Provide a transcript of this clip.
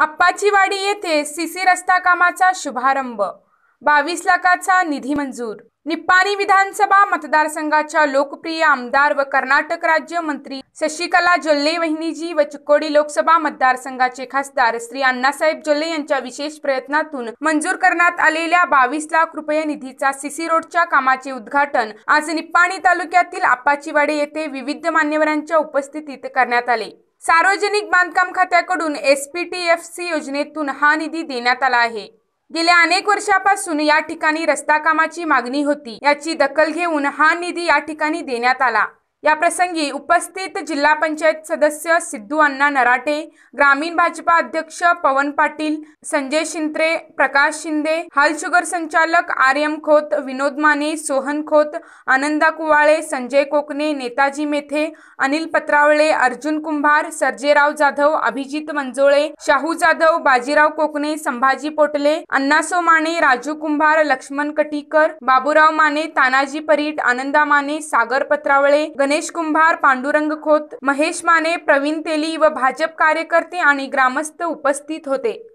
अप्पाचीवाडी येथे सीसी रस्ता कामाचा शुभारंभ बावीस लाखाचा निधी मंजूर निप्पाणी विधानसभा मतदारसंघाच्या लोकप्रिय आमदार व कर्नाटक राज्य मंत्री शशिकला जोल्ले वहिनीजी व चिकोडी लोकसभा मतदारसंघाचे खासदार श्री अण्णासाहेब जोल्ले यांच्या विशेष प्रयत्नातून मंजूर करण्यात आलेल्या बावीस लाख रुपये निधीचा सीसी रोडच्या कामाचे उद्घाटन आज निप्पाणी तालुक्यातील आप्पाचीवाडी येथे विविध मान्यवरांच्या उपस्थितीत करण्यात आले सार्वजनिक बांधकाम खात्याकडून S P T F C योजनेतून हा निधी देण्यात आला आहे गेल्या अनेक वर्षापासून या ठिकाणी रस्ता कामाची मागणी होती याची दखल घेऊन हा निधी या ठिकाणी देण्यात आला या प्रसंगी उपस्थित जिल्हा पंचायत सदस्य सिद्धू अण्णा नराटे ग्रामीण भाजपा अध्यक्ष पवन पाटील संजय शिंत्रे प्रकाश शिंदे हाल शुगर संचालक आर एम खोत विनोद माने सोहन खोत आनंदा कुवाळे संजय कोकणे नेताजी मेथे अनिल पत्रावळे अर्जुन कुंभार सर्जेराव जाधव अभिजित मंजोळे शाहू जाधव बाजीराव कोकणे संभाजी पोटले अण्णासो माने राजू कुंभार लक्ष्मण कटीकर बाबूराव माने तानाजी परीट आनंदा माने सागर पत्रावळे गणेश कुंभार पांडुरंग खोत महेश माने प्रवीण तेली व भाजप कार्यकर्ते आणि ग्रामस्थ उपस्थित होते